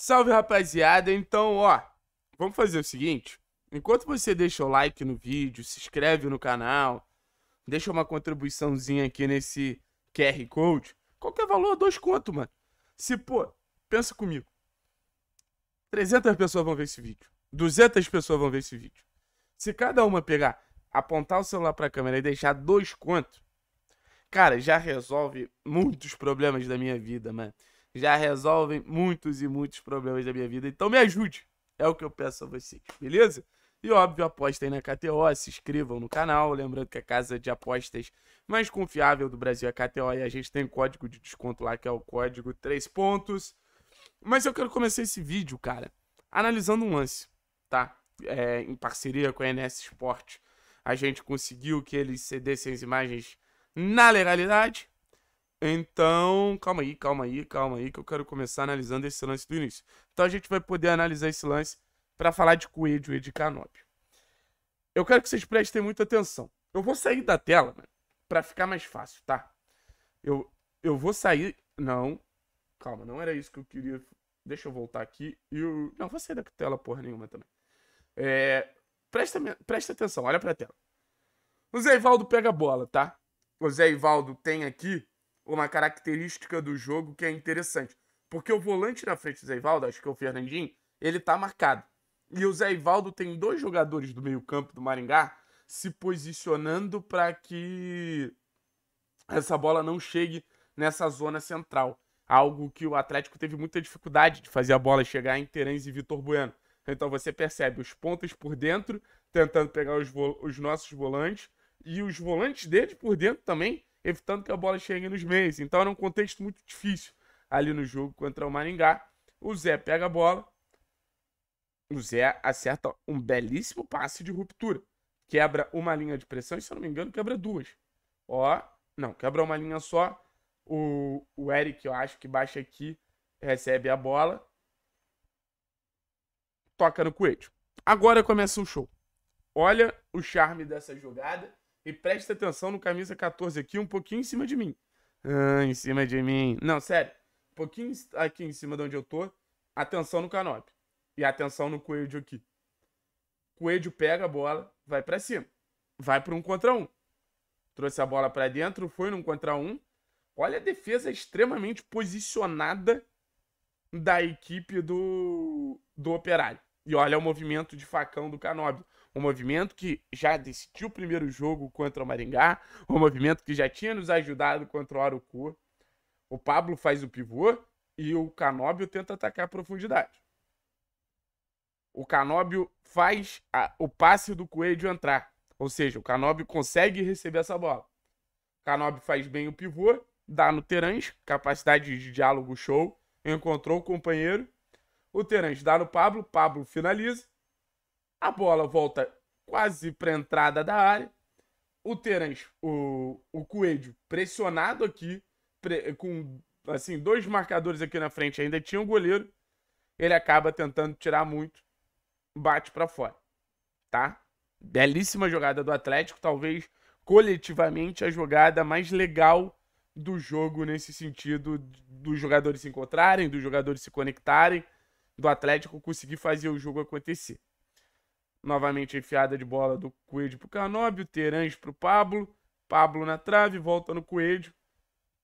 Salve, rapaziada! Então, ó, vamos fazer o seguinte. Enquanto você deixa o like no vídeo, se inscreve no canal, deixa uma contribuiçãozinha aqui nesse QR Code, qualquer valor, dois conto, mano. Se, pô, pensa comigo. 300 pessoas vão ver esse vídeo. 200 pessoas vão ver esse vídeo. Se cada uma pegar, apontar o celular pra câmera e deixar dois contos, cara, já resolve muitos problemas da minha vida, mano já resolvem muitos e muitos problemas da minha vida. Então me ajude, é o que eu peço a vocês, beleza? E óbvio, apostem na KTO, se inscrevam no canal. Lembrando que a casa de apostas mais confiável do Brasil é a KTO e a gente tem código de desconto lá que é o código 3 pontos. Mas eu quero começar esse vídeo, cara, analisando um lance, tá? É, em parceria com a NS Sport, a gente conseguiu que eles cedessem as imagens na legalidade, então, calma aí, calma aí, calma aí, que eu quero começar analisando esse lance do início. Então a gente vai poder analisar esse lance para falar de Coelho e de Canópio. Eu quero que vocês prestem muita atenção. Eu vou sair da tela para ficar mais fácil, tá? Eu, eu vou sair. Não, calma, não era isso que eu queria. Deixa eu voltar aqui. Eu... Não, vou sair da tela porra nenhuma também. É... Presta, presta atenção, olha pra tela. O Zé Ivaldo pega a bola, tá? O Zé Ivaldo tem aqui uma característica do jogo que é interessante. Porque o volante na frente do Zé Ivaldo, acho que é o Fernandinho, ele tá marcado. E o Zé Ivaldo tem dois jogadores do meio-campo do Maringá se posicionando para que essa bola não chegue nessa zona central. Algo que o Atlético teve muita dificuldade de fazer a bola chegar em Terence e Vitor Bueno. Então você percebe os pontas por dentro, tentando pegar os, os nossos volantes, e os volantes dele por dentro também evitando que a bola chegue nos meios. Então era um contexto muito difícil ali no jogo contra o Maringá. O Zé pega a bola. O Zé acerta um belíssimo passe de ruptura. Quebra uma linha de pressão e, se eu não me engano, quebra duas. Ó, não, quebra uma linha só. O, o Eric, eu acho que baixa aqui, recebe a bola. Toca no coelho. Agora começa o show. Olha o charme dessa jogada. E presta atenção no camisa 14 aqui, um pouquinho em cima de mim. Ah, em cima de mim. Não, sério. Um pouquinho aqui em cima de onde eu tô. Atenção no canopy. E atenção no coelho aqui. Coelho pega a bola, vai para cima. Vai para um contra um. Trouxe a bola para dentro, foi num contra um. Olha a defesa extremamente posicionada da equipe do, do Operário. E olha o movimento de facão do Canobio um movimento que já decidiu o primeiro jogo contra o Maringá, um movimento que já tinha nos ajudado contra o Arucu. O Pablo faz o pivô e o Canóbio tenta atacar a profundidade. O Canóbio faz a, o passe do Coelho entrar. Ou seja, o Canóbio consegue receber essa bola. O Canóbio faz bem o pivô, dá no Terange, capacidade de diálogo show, encontrou o companheiro. O Terange dá no Pablo, Pablo finaliza. A bola volta quase para entrada da área. O Terence, o, o Coelho, pressionado aqui, pre, com assim dois marcadores aqui na frente, ainda tinha um goleiro. Ele acaba tentando tirar muito, bate para fora, tá? Belíssima jogada do Atlético, talvez coletivamente a jogada mais legal do jogo nesse sentido dos jogadores se encontrarem, dos jogadores se conectarem, do Atlético conseguir fazer o jogo acontecer. Novamente enfiada de bola do Coelho pro Canóbio, Terange pro Pablo, Pablo na trave, volta no Coelho,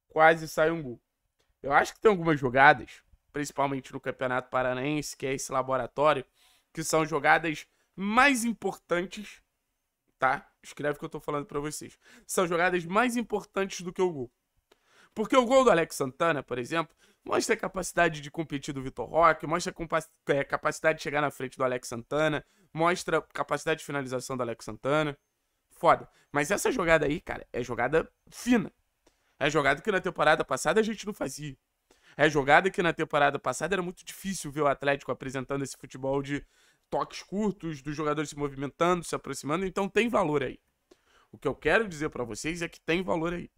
quase sai um gol. Eu acho que tem algumas jogadas, principalmente no Campeonato Paranaense, que é esse laboratório, que são jogadas mais importantes, tá? Escreve o que eu tô falando para vocês. São jogadas mais importantes do que o gol. Porque o gol do Alex Santana, por exemplo, mostra a capacidade de competir do Vitor Roque, mostra a é, capacidade de chegar na frente do Alex Santana, mostra capacidade de finalização da Alex Santana. Foda. Mas essa jogada aí, cara, é jogada fina. É jogada que na temporada passada a gente não fazia. É jogada que na temporada passada era muito difícil ver o Atlético apresentando esse futebol de toques curtos, dos jogadores se movimentando, se aproximando, então tem valor aí. O que eu quero dizer para vocês é que tem valor aí.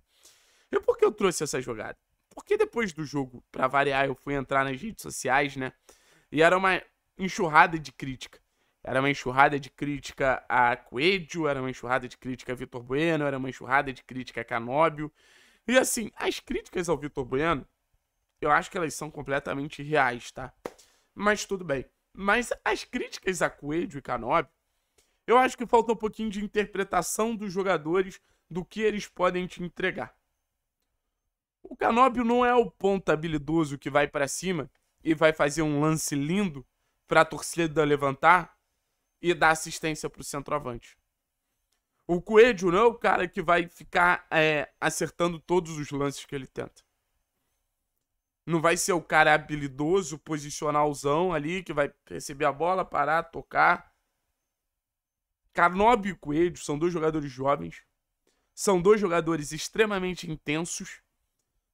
E por que eu trouxe essa jogada? Porque depois do jogo, para variar, eu fui entrar nas redes sociais, né? E era uma enxurrada de crítica. Era uma enxurrada de crítica a Coelho, era uma enxurrada de crítica a Vitor Bueno, era uma enxurrada de crítica a Canóbio. E assim, as críticas ao Vitor Bueno, eu acho que elas são completamente reais, tá? Mas tudo bem. Mas as críticas a Coelho e Canóbio, eu acho que falta um pouquinho de interpretação dos jogadores do que eles podem te entregar. O Canóbio não é o ponta habilidoso que vai para cima e vai fazer um lance lindo para a torcida levantar e dar assistência para o centroavante. O Coelho não é o cara que vai ficar é, acertando todos os lances que ele tenta. Não vai ser o cara habilidoso, posicionalzão ali, que vai receber a bola, parar, tocar. Carnob e Coelho são dois jogadores jovens. São dois jogadores extremamente intensos.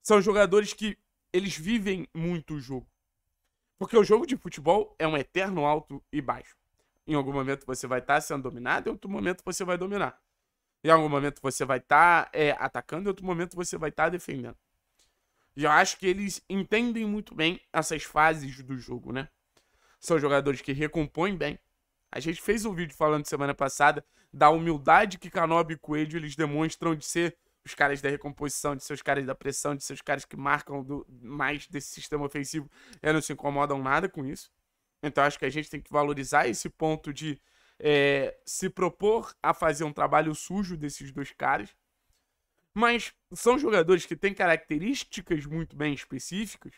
São jogadores que eles vivem muito o jogo. Porque o jogo de futebol é um eterno alto e baixo. Em algum momento você vai estar tá sendo dominado, em outro momento você vai dominar. Em algum momento você vai estar tá, é, atacando, em outro momento você vai estar tá defendendo. E eu acho que eles entendem muito bem essas fases do jogo, né? São jogadores que recompõem bem. A gente fez um vídeo falando semana passada da humildade que Canobi e Coelho eles demonstram de ser os caras da recomposição, de ser os caras da pressão, de ser os caras que marcam do, mais desse sistema ofensivo, eles não se incomodam nada com isso. Então acho que a gente tem que valorizar esse ponto de é, se propor a fazer um trabalho sujo desses dois caras. Mas são jogadores que têm características muito bem específicas,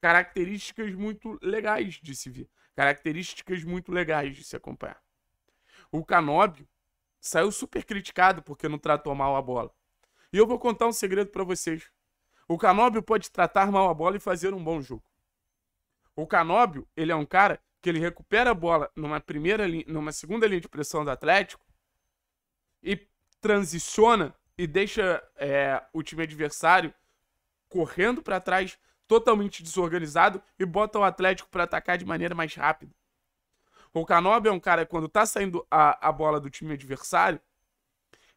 características muito legais de se ver, características muito legais de se acompanhar. O Canóbio saiu super criticado porque não tratou mal a bola. E eu vou contar um segredo para vocês. O Canóbio pode tratar mal a bola e fazer um bom jogo. O Canóbio, ele é um cara que ele recupera a bola numa primeira linha, numa segunda linha de pressão do Atlético e transiciona e deixa é, o time adversário correndo para trás, totalmente desorganizado e bota o Atlético para atacar de maneira mais rápida. O Canóbio é um cara, quando tá saindo a, a bola do time adversário,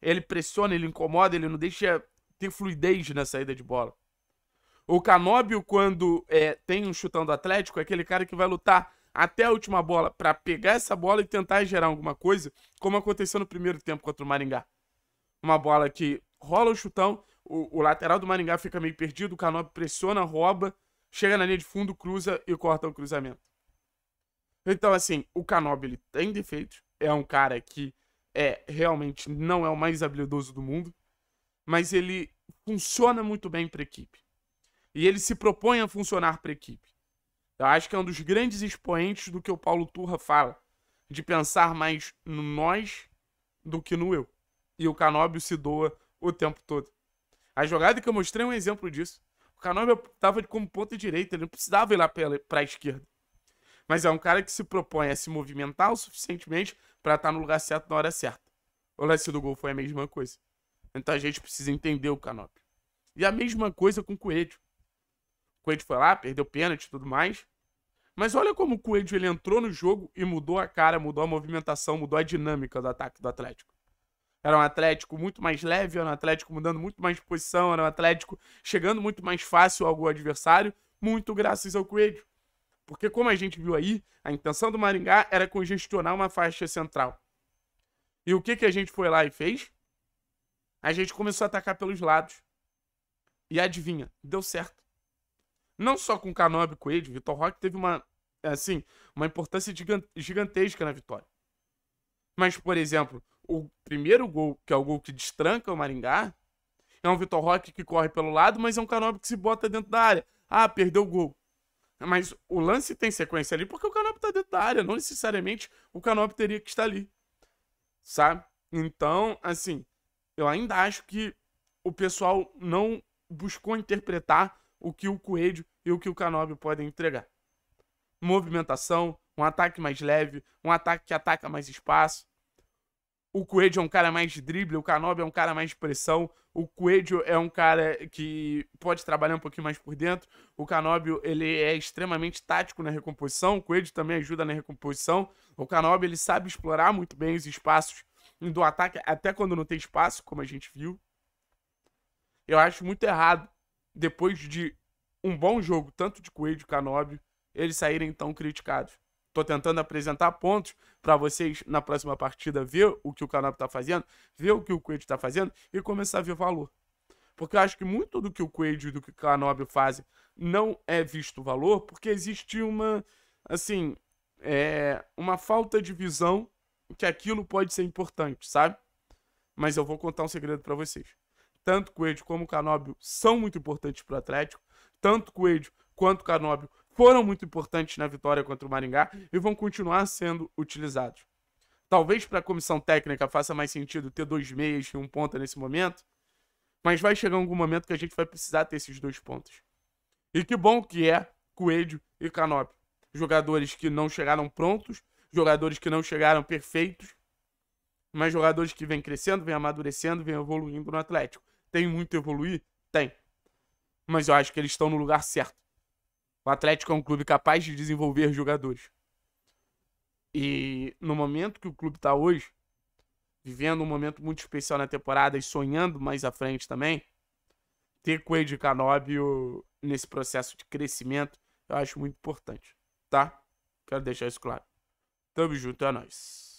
ele pressiona, ele incomoda, ele não deixa ter fluidez na saída de bola. O Canóbio, quando é, tem um chutão do Atlético, é aquele cara que vai lutar até a última bola para pegar essa bola e tentar gerar alguma coisa, como aconteceu no primeiro tempo contra o Maringá. Uma bola que rola o chutão, o, o lateral do Maringá fica meio perdido, o Canóbio pressiona, rouba, chega na linha de fundo, cruza e corta o cruzamento. Então, assim, o Canóbio ele tem defeitos, é um cara que é realmente não é o mais habilidoso do mundo, mas ele funciona muito bem para equipe e ele se propõe a funcionar para a equipe. Eu acho que é um dos grandes expoentes do que o Paulo Turra fala, de pensar mais no nós do que no eu. E o Canóbio se doa o tempo todo. A jogada que eu mostrei é um exemplo disso. O Canóbio estava como ponta direita, ele não precisava ir lá para a esquerda. Mas é um cara que se propõe a se movimentar o suficientemente para estar tá no lugar certo na hora certa. O lance do gol foi a mesma coisa. Então a gente precisa entender o Canóbio. E a mesma coisa com o Coelho. Coelho foi lá, perdeu pênalti e tudo mais. Mas olha como o Coelho ele entrou no jogo e mudou a cara, mudou a movimentação, mudou a dinâmica do ataque do Atlético. Era um Atlético muito mais leve, era um Atlético mudando muito mais de posição, era um Atlético chegando muito mais fácil ao adversário, muito graças ao Coelho. Porque, como a gente viu aí, a intenção do Maringá era congestionar uma faixa central. E o que, que a gente foi lá e fez? A gente começou a atacar pelos lados. E adivinha, deu certo não só com Canob e Coelho, Vitor Roque teve uma, assim, uma importância gigantesca na vitória. Mas, por exemplo, o primeiro gol, que é o gol que destranca o Maringá, é um Vitor Roque que corre pelo lado, mas é um Canob que se bota dentro da área. Ah, perdeu o gol. Mas o lance tem sequência ali porque o Canop tá dentro da área. Não necessariamente o Canop teria que estar ali. Sabe? Então, assim, eu ainda acho que o pessoal não buscou interpretar o que o Coelho e o que o Canóbio pode entregar. Movimentação, um ataque mais leve, um ataque que ataca mais espaço. O Coelho é um cara mais de drible, o Canóbio é um cara mais de pressão, o Coelho é um cara que pode trabalhar um pouquinho mais por dentro, o Canóbio ele é extremamente tático na recomposição, o Coelho também ajuda na recomposição, o Canóbio ele sabe explorar muito bem os espaços do ataque, até quando não tem espaço, como a gente viu. Eu acho muito errado, depois de um bom jogo, tanto de Coelho e Canobio, eles saírem tão criticados. Tô tentando apresentar pontos para vocês na próxima partida ver o que o Canobio tá fazendo, ver o que o Coelho tá fazendo e começar a ver valor. Porque eu acho que muito do que o Coelho e do que o Canobio fazem não é visto valor, porque existe uma, assim, é, uma falta de visão que aquilo pode ser importante, sabe? Mas eu vou contar um segredo para vocês. Tanto Coelho como o são muito importantes para o Atlético, tanto Coelho quanto Canóbio foram muito importantes na vitória contra o Maringá e vão continuar sendo utilizados. Talvez para a comissão técnica faça mais sentido ter dois meias e um ponta nesse momento, mas vai chegar algum momento que a gente vai precisar ter esses dois pontos. E que bom que é Coelho e Canóbio. Jogadores que não chegaram prontos, jogadores que não chegaram perfeitos, mas jogadores que vêm crescendo, vêm amadurecendo, vêm evoluindo no Atlético. Tem muito a evoluir? Tem mas eu acho que eles estão no lugar certo. O Atlético é um clube capaz de desenvolver jogadores. E no momento que o clube está hoje, vivendo um momento muito especial na temporada e sonhando mais à frente também, ter Coelho e Canóbio nesse processo de crescimento eu acho muito importante, tá? Quero deixar isso claro. Tamo junto, é nóis.